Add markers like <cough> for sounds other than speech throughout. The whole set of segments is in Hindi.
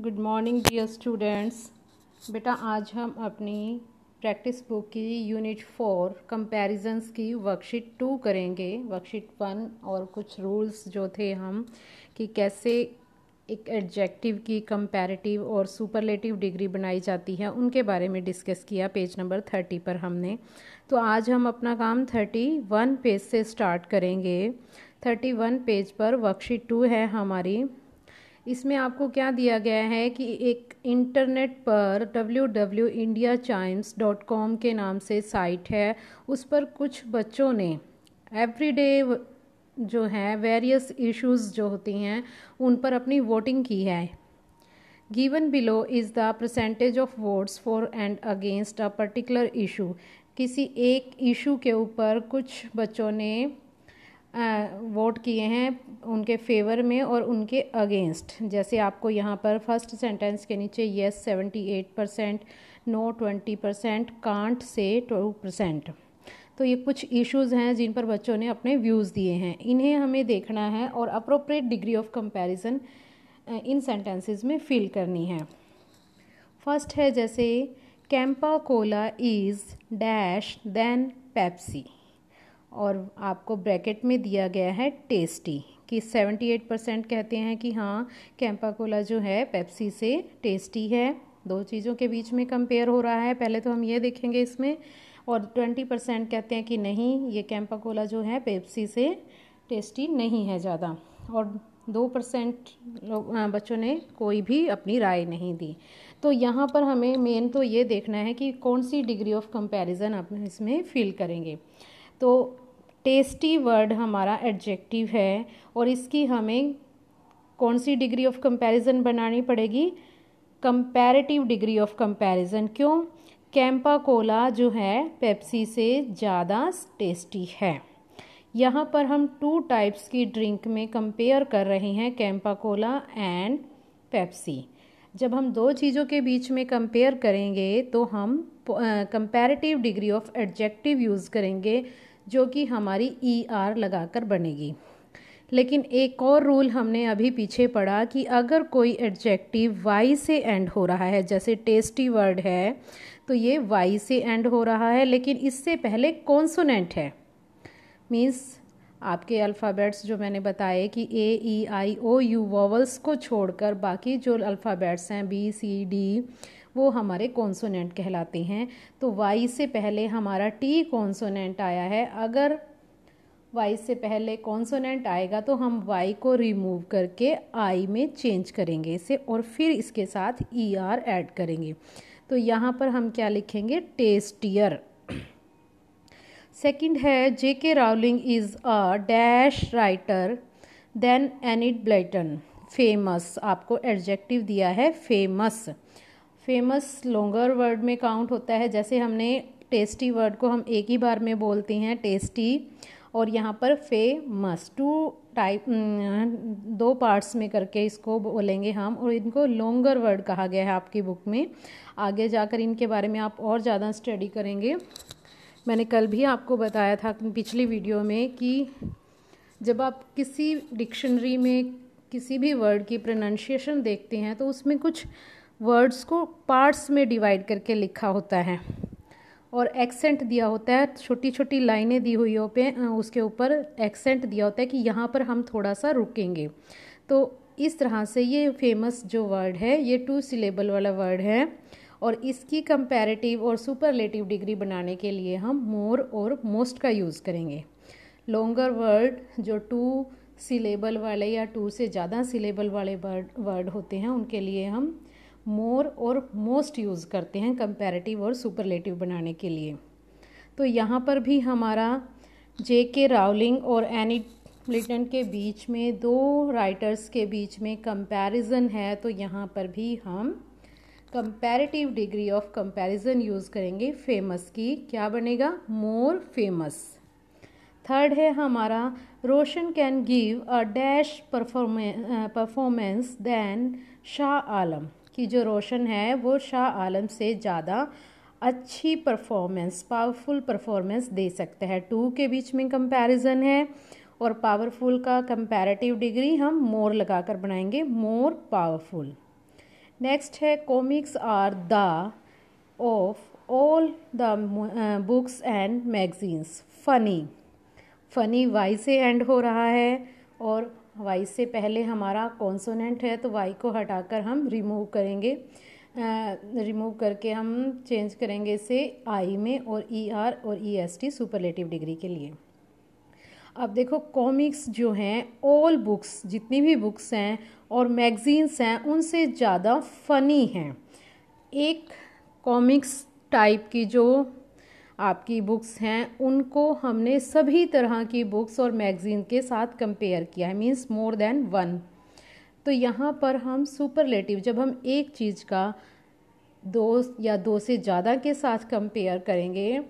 गुड मॉर्निंग डियर स्टूडेंट्स बेटा आज हम अपनी प्रैक्टिस बुक की यूनिट फोर कंपैरिजन्स की वर्कशीट टू करेंगे वर्कशीट वन और कुछ रूल्स जो थे हम कि कैसे एक एडजेक्टिव की कंपैरेटिव और सुपरलेटिव डिग्री बनाई जाती है उनके बारे में डिस्कस किया पेज नंबर थर्टी पर हमने तो आज हम अपना काम थर्टी वन पेज से स्टार्ट करेंगे थर्टी वन पेज पर वर्कशीट टू है हमारी इसमें आपको क्या दिया गया है कि एक इंटरनेट पर कॉम के नाम से साइट है उस पर कुछ बच्चों ने एवरीडे जो है वेरियस इश्यूज जो होती हैं उन पर अपनी वोटिंग की है given below is the percentage of votes for and against a particular issue किसी एक इशू के ऊपर कुछ बच्चों ने वोट किए हैं उनके फेवर में और उनके अगेंस्ट जैसे आपको यहाँ पर फर्स्ट सेंटेंस के नीचे yes seventy eight percent no twenty percent can't से टू परसेंट तो ये कुछ इश्यूज़ हैं जिन पर बच्चों ने अपने व्यूज़ दिए हैं इन्हें हमें देखना है और appropriate degree of comparison in sentences में फिल करनी है फर्स्ट है जैसे Campa Cola is dash than Pepsi और आपको ब्रैकेट में दिया गया है टेस्टी कि 78 परसेंट कहते हैं कि हाँ कैंपा कोला जो है पेप्सी से टेस्टी है दो चीज़ों के बीच में कंपेयर हो रहा है पहले तो हम ये देखेंगे इसमें और ट्वेंटी परसेंट कहते हैं कि नहीं ये कैंपा कोला जो है पेप्सी से टेस्टी नहीं है ज़्यादा और दो परसेंट लोग बच्चों ने कोई भी अपनी राय नहीं दी तो यहाँ पर हमें मेन तो ये देखना है कि कौन सी डिग्री ऑफ कंपैरिजन आप इसमें फील करेंगे तो टेस्टी वर्ड हमारा एडजेक्टिव है और इसकी हमें कौन सी डिग्री ऑफ कंपैरिजन बनानी पड़ेगी कंपैरेटिव डिग्री ऑफ कंपैरिजन क्यों कैंपा कोला जो है पेप्सी से ज़्यादा टेस्टी है यहाँ पर हम टू टाइप्स की ड्रिंक में कंपेयर कर रहे हैं कैंपा कोला एंड पेप्सी जब हम दो चीज़ों के बीच में कंपेयर करेंगे तो हम comparative degree of adjective use करेंगे जो कि हमारी ई e आर लगाकर बनेगी लेकिन एक और रूल हमने अभी पीछे पढ़ा कि अगर कोई एडजेक्टिव वाई से एंड हो रहा है जैसे टेस्टी वर्ड है तो ये वाई से एंड हो रहा है लेकिन इससे पहले कॉन्सोनेंट है मीन्स आपके अल्फ़ाबेट्स जो मैंने बताए कि ए ई आई ओ यू वॉवल्स को छोड़कर बाकी जो अल्फ़ाबेट्स हैं बी सी डी वो हमारे कॉन्सोनेंट कहलाते हैं तो वाई से पहले हमारा टी कॉन्सोनेंट आया है अगर वाई से पहले कॉन्सोनेंट आएगा तो हम वाई को रिमूव करके आई में चेंज करेंगे इसे और फिर इसके साथ ई आर एड करेंगे तो यहाँ पर हम क्या लिखेंगे टेस्टियर सेकंड है J K Rowling is a dash writer than Enid Blyton famous आपको एडजेक्टिव दिया है फेमस फेमस लोंगर वर्ड में काउंट होता है जैसे हमने टेस्टी वर्ड को हम एक ही बार में बोलते हैं टेस्टी और यहाँ पर फेमस टू टाइप दो पार्ट्स में करके इसको बोलेंगे हम और इनको लोंगर वर्ड कहा गया है आपकी बुक में आगे जाकर इनके बारे में आप और ज़्यादा स्टडी करेंगे मैंने कल भी आपको बताया था पिछली वीडियो में कि जब आप किसी डिक्शनरी में किसी भी वर्ड की प्रोनाउंसिएशन देखते हैं तो उसमें कुछ वर्ड्स को पार्ट्स में डिवाइड करके लिखा होता है और एक्सेंट दिया होता है छोटी छोटी लाइनें दी हुई हो पे उसके ऊपर एक्सेंट दिया होता है कि यहाँ पर हम थोड़ा सा रुकेंगे तो इस तरह से ये फेमस जो वर्ड है ये टू सिलेबल वाला वर्ड है और इसकी कंपैरेटिव और सुपरलेटिव डिग्री बनाने के लिए हम मोर और मोस्ट का यूज़ करेंगे लॉन्गर वर्ड जो टू सिलेबल वाले या टू से ज़्यादा सिलेबल वाले वर्ड वर्ड होते हैं उनके लिए हम मोर और मोस्ट यूज़ करते हैं कंपैरेटिव और सुपरलेटिव बनाने के लिए तो यहाँ पर भी हमारा जे के रावलिंग और एनी मिलिटेंट के बीच में दो राइटर्स के बीच में कंपैरिजन है तो यहाँ पर भी हम comparative degree of comparison use करेंगे फेमस की क्या बनेगा मोर फेमस थर्ड है हमारा Roshan can give a dash performance than Shah Alam की जो रोशन है वो शाह आलम से ज़्यादा अच्छी परफॉर्मेंस पावरफुल परफॉर्मेंस दे सकता है टू के बीच में कंपैरिजन है और पावरफुल का कंपैरेटिव डिग्री हम मोर लगाकर बनाएंगे मोर पावरफुल नेक्स्ट है comics are the of all the books and magazines funny funny Y से एंड हो रहा है और वाई से पहले हमारा कॉन्सोनेंट है तो वाई को हटाकर हम रिमूव करेंगे रिमूव करके हम चेंज करेंगे इसे आई में और ई e आर और E S T superlative degree के लिए अब देखो कॉमिक्स जो हैं ऑल बुक्स जितनी भी बुक्स हैं और मैगजीन्स हैं उनसे ज़्यादा फ़नी हैं एक कॉमिक्स टाइप की जो आपकी बुक्स हैं उनको हमने सभी तरह की बुक्स और मैगज़ीन के साथ कंपेयर किया है मीन्स मोर देन वन तो यहाँ पर हम सुपरलेटिव जब हम एक चीज़ का दो या दो से ज़्यादा के साथ कंपेयर करेंगे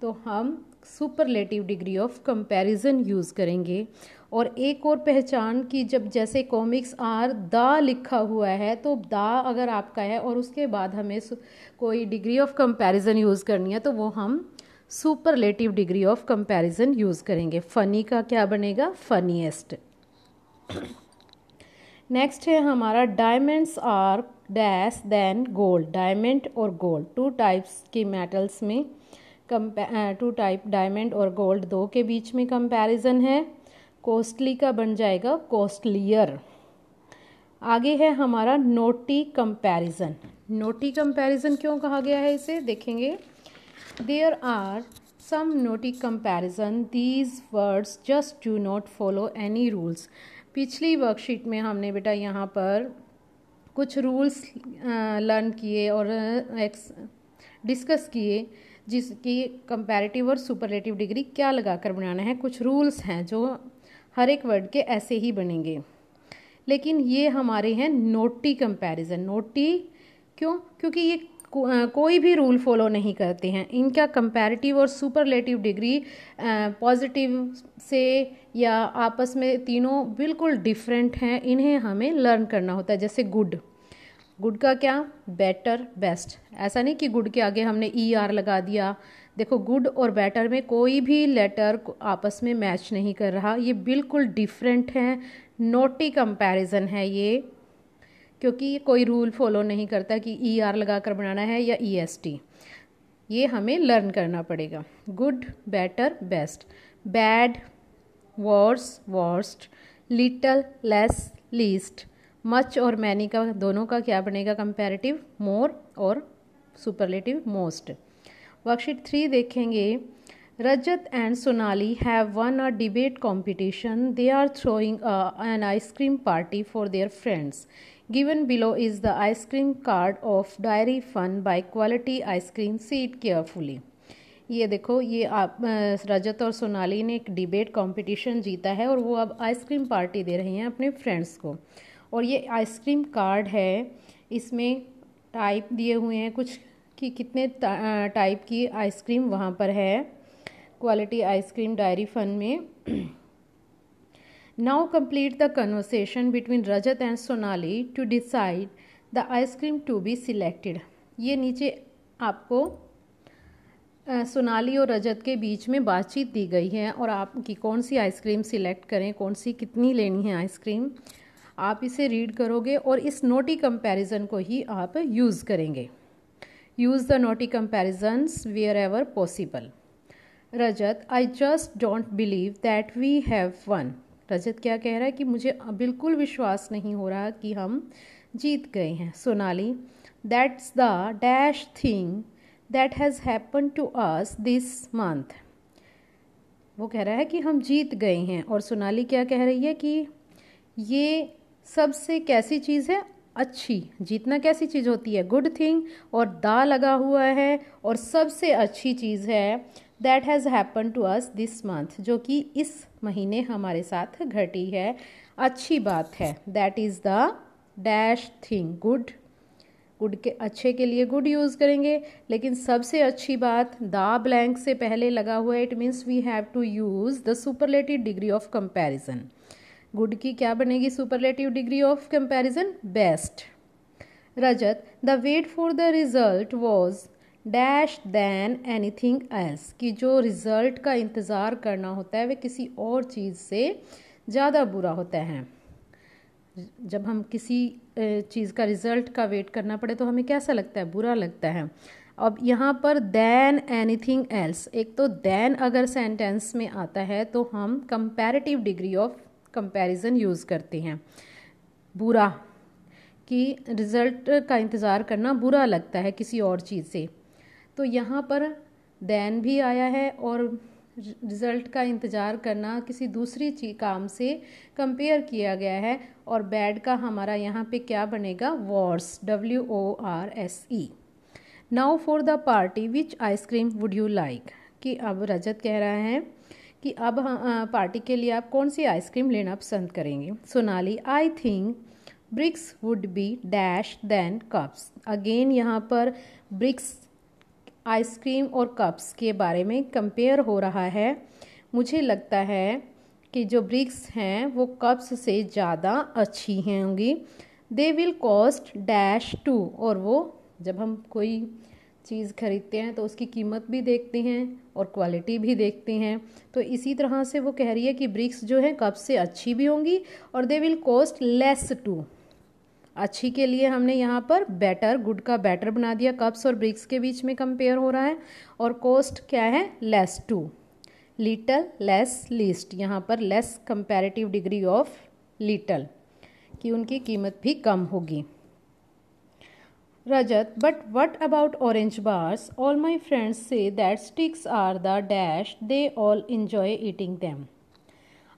तो हम superlative degree of comparison use करेंगे और एक और पहचान कि जब जैसे कॉमिक्स आर दा लिखा हुआ है तो दा अगर आपका है और उसके बाद हमें कोई डिग्री ऑफ कंपैरिजन यूज़ करनी है तो वो हम superlative degree of comparison use करेंगे फ़नी का क्या बनेगा फनीएस्ट नेक्स्ट है हमारा diamonds are dash than gold diamond और गोल्ड टू टाइप्स की मेटल्स में टू टाइप डायमंड और गोल्ड दो के बीच में कंपैरिजन है कॉस्टली का बन जाएगा कॉस्टलियर आगे है हमारा नोटी कंपैरिजन नोटी कंपैरिजन क्यों कहा गया है इसे देखेंगे there are some naughty comparison these words just do not follow any rules पिछली वर्कशीट में हमने बेटा यहाँ पर कुछ रूल्स लर्न किए और एक्स डिस्कस किए जिसकी कंपैरेटिव और सुपरलेटिव डिग्री क्या लगाकर बनाना है कुछ रूल्स हैं जो हर एक वर्ड के ऐसे ही बनेंगे लेकिन ये हमारे हैं नोटी कंपैरिजन नोटी क्यों क्योंकि ये को, आ, कोई भी रूल फॉलो नहीं करते हैं इनका कंपैरेटिव और सुपरलेटिव डिग्री पॉजिटिव से या आपस में तीनों बिल्कुल डिफरेंट हैं इन्हें हमें लर्न करना होता है जैसे गुड गुड का क्या बेटर बेस्ट ऐसा नहीं कि गुड के आगे हमने ई e ER आर लगा दिया देखो गुड और बैटर में कोई भी लेटर आपस में मैच नहीं कर रहा ये बिल्कुल डिफरेंट हैं नोटी कंपैरिजन है ये क्योंकि ये कोई रूल फॉलो नहीं करता कि ई आर er लगा कर बनाना है या ई एस टी ये हमें लर्न करना पड़ेगा good better best bad worse worst little less least much और मैनी का दोनों का क्या बनेगा कंपैरेटिव मोर और सुपरलेटिव मोस्ट वर्कशीट थ्री देखेंगे Rajat and Sonali have won a debate competition they are throwing an ice cream party for their friends given below is the ice cream card of dairy fun by Kwality ice cream see it carefully ये देखो ये आप रजत और सोनाली ने एक डिबेट कॉम्पिटिशन जीता है और वो अब आइसक्रीम पार्टी दे रहे हैं अपने फ्रेंड्स को और ये आइसक्रीम कार्ड है इसमें टाइप दिए हुए हैं कुछ कि कितने टाइप की आइसक्रीम वहाँ पर है क्वालिटी आइसक्रीम डायरी फन में now complete the conversation between Rajat and Sonali to decide the ice cream to be selected ये नीचे आपको सोनाली और रजत के बीच में बातचीत दी गई है और आपकी कौन सी आइसक्रीम सिलेक्ट करें कौन सी कितनी लेनी है आइसक्रीम आप इसे रीड करोगे और इस नोटी कंपैरिजन को ही आप यूज़ करेंगे Use the naughty comparisons wherever possible. Rajat I just don't believe that we have won Rajat क्या कह रहा है कि मुझे बिल्कुल विश्वास नहीं हो रहा कि हम जीत गए हैं Sonali that's the dash thing that has happen to us this month वो कह रहा है कि हम जीत गए हैं और सोनाली क्या कह रही है कि ये सबसे कैसी चीज़ है अच्छी जीतना कैसी चीज़ होती है गुड थिंग और दा लगा हुआ है और सबसे अच्छी चीज़ है that has happen to us this month जो कि इस महीने हमारे साथ घटी है अच्छी बात है that is the dash thing good good के अच्छे के लिए गुड यूज़ करेंगे लेकिन सबसे अच्छी बात दा ब्लैंक से पहले लगा हुआ है it means we have to use the superlative degree of comparison good की क्या बनेगी superlative degree of comparison best Rajat the wait for the result was dash than anything else कि जो रिज़ल्ट का इंतज़ार करना होता है वे किसी और चीज़ से ज़्यादा बुरा होता है जब हम किसी चीज़ का रिज़ल्ट का वेट करना पड़े तो हमें कैसा लगता है बुरा लगता है अब यहाँ पर दैन एनीथिंग एल्स एक तो दैन अगर सेंटेंस में आता है तो हम comparative degree of comparison use करते हैं बुरा कि रिज़ल्ट का इंतज़ार करना बुरा लगता है किसी और चीज़ से तो यहाँ पर दैन भी आया है और रिज़ल्ट का इंतज़ार करना किसी दूसरी चीज काम से कंपेयर किया गया है और बैड का हमारा यहाँ पे क्या बनेगा worse W O R S E now for the party which ice cream would you like कि अब रजत कह रहा है कि अब हाँ, पार्टी के लिए आप कौन सी आइसक्रीम लेना पसंद करेंगे Sonali I think bricks would be dash than cups again यहाँ पर ब्रिक्स आइसक्रीम और कप्स के बारे में कंपेयर हो रहा है मुझे लगता है कि जो ब्रिक्स हैं वो कप्स से ज़्यादा अच्छी होंगी they will cost dash too और वो जब हम कोई चीज़ खरीदते हैं तो उसकी कीमत भी देखते हैं और क्वालिटी भी देखते हैं तो इसी तरह से वो कह रही है कि ब्रिक्स जो है कब से अच्छी भी होंगी और they will cost less too अच्छी के लिए हमने यहाँ पर बेटर गुड का बेटर बना दिया कप्स और ब्रिक्स के बीच में कंपेयर हो रहा है और कॉस्ट क्या है less too little less least यहाँ पर less comparative degree of little कि उनकी कीमत भी कम होगी Rajat, but what about orange bars? All my friends say that sticks are the dash, they all enjoy eating them.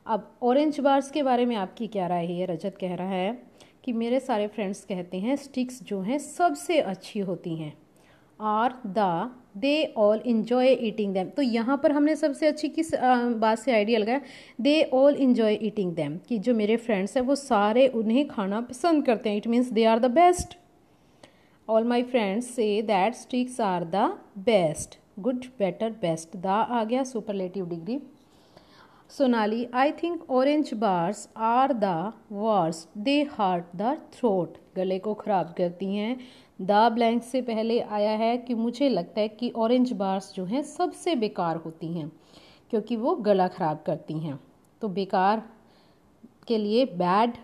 अब ऑरेंज बार्स के बारे में आपकी क्या राय है रजत कह रहा है कि मेरे सारे फ्रेंड्स कहते हैं स्टिक्स जो हैं सबसे अच्छी होती हैं are the they all enjoy eating them तो यहाँ पर हमने सबसे अच्छी किस बात से आइडिया लगाया they all enjoy eating them कि जो मेरे फ्रेंड्स हैं वो सारे उन्हें खाना पसंद करते हैं it means they are the best all my friends से that sticks are the best good better best the आ गया superlative degree Sonali I think orange bars are the worse they hurt the throat गले को ख़राब करती हैं द ब्लैंक से पहले आया है कि मुझे लगता है कि ऑरेंज बार्स जो हैं सबसे बेकार होती हैं क्योंकि वो गला ख़राब करती हैं तो बेकार के लिए बैड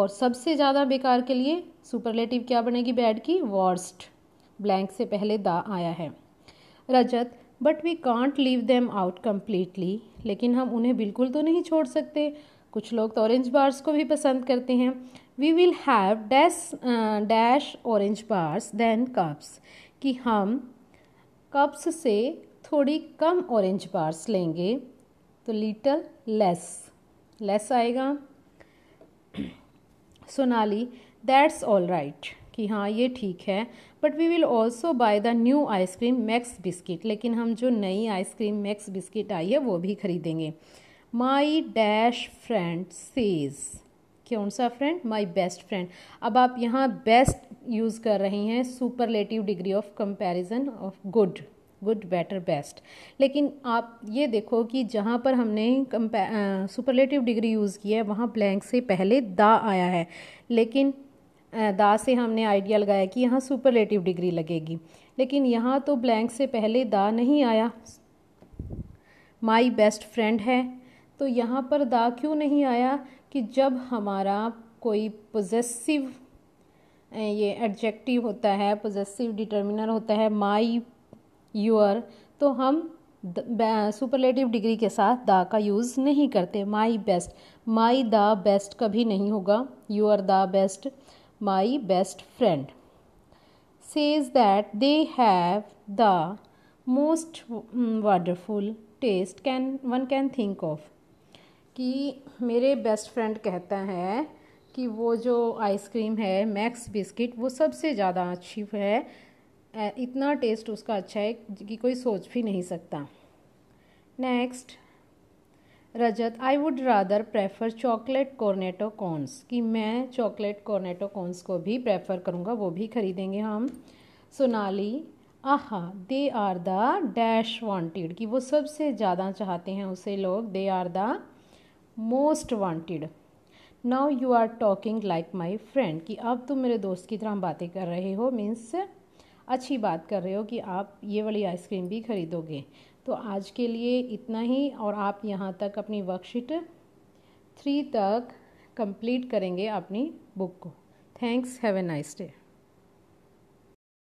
और सबसे ज़्यादा बेकार के लिए सुपरलेटिव क्या बनेगी बैड की वर्स्ट ब्लैंक से पहले द आया है Rajat but we can't leave them out completely लेकिन हम उन्हें बिल्कुल तो नहीं छोड़ सकते कुछ लोग तो ऑरेंज बार्स को भी पसंद करते हैं we will have dash dash orange bars than cups कि हम कप्स से थोड़ी कम ऑरेंज बार्स लेंगे तो लिटल लेस लेस आएगा <clears throat> सोनाली दैट्स ऑल राइट कि हाँ ये ठीक है but we will also buy the new ice cream max biscuit लेकिन हम जो नई आइसक्रीम मैक्स बिस्किट आई है वो भी खरीदेंगे माई डैश फ्रेंड सेज़ कौन सा फ्रेंड माई बेस्ट फ्रेंड अब आप यहाँ बेस्ट यूज़ कर रही हैं superlative degree of comparison of good good better best लेकिन आप ये देखो कि जहाँ पर हमने सुपरलेटिव डिग्री यूज़ की है वहाँ ब्लैंक से पहले दा आया है लेकिन दा से हमने आइडिया लगाया कि यहाँ सुपरलेटिव डिग्री लगेगी लेकिन यहाँ तो ब्लैंक से पहले दा नहीं आया माई बेस्ट फ्रेंड है तो यहाँ पर दा क्यों नहीं आया कि जब हमारा कोई पोजेसिव ये एडजेक्टिव होता है पोजेसिव डिटर्मिनर होता है माई यूर तो हम सुपरलेटिव डिग्री के साथ दा का यूज़ नहीं करते my best my the best कभी नहीं होगा you are the best my best friend says that they have the most wonderful taste can one can think of कि मेरे बेस्ट फ्रेंड कहता है कि वो जो आइसक्रीम है मैक्स बिस्किट वो सबसे ज़्यादा अच्छी है इतना टेस्ट उसका अच्छा है कि कोई सोच भी नहीं सकता next Rajat I would rather prefer chocolate Cornetto cones कि मैं चॉकलेट कॉर्नेटो कॉर्नस को भी प्रेफर करूँगा वो भी खरीदेंगे हम Sonali aha they are the dash wanted कि वो सबसे ज़्यादा चाहते हैं उसे लोग they are the most wanted now you are talking like my friend कि अब तुम मेरे दोस्त की तरह बातें कर रहे हो मीन्स अच्छी बात कर रहे हो कि आप ये वाली आइसक्रीम भी खरीदोगे तो आज के लिए इतना ही और आप यहाँ तक अपनी वर्कशीट थ्री तक कंप्लीट करेंगे अपनी बुक को thanks have a nice day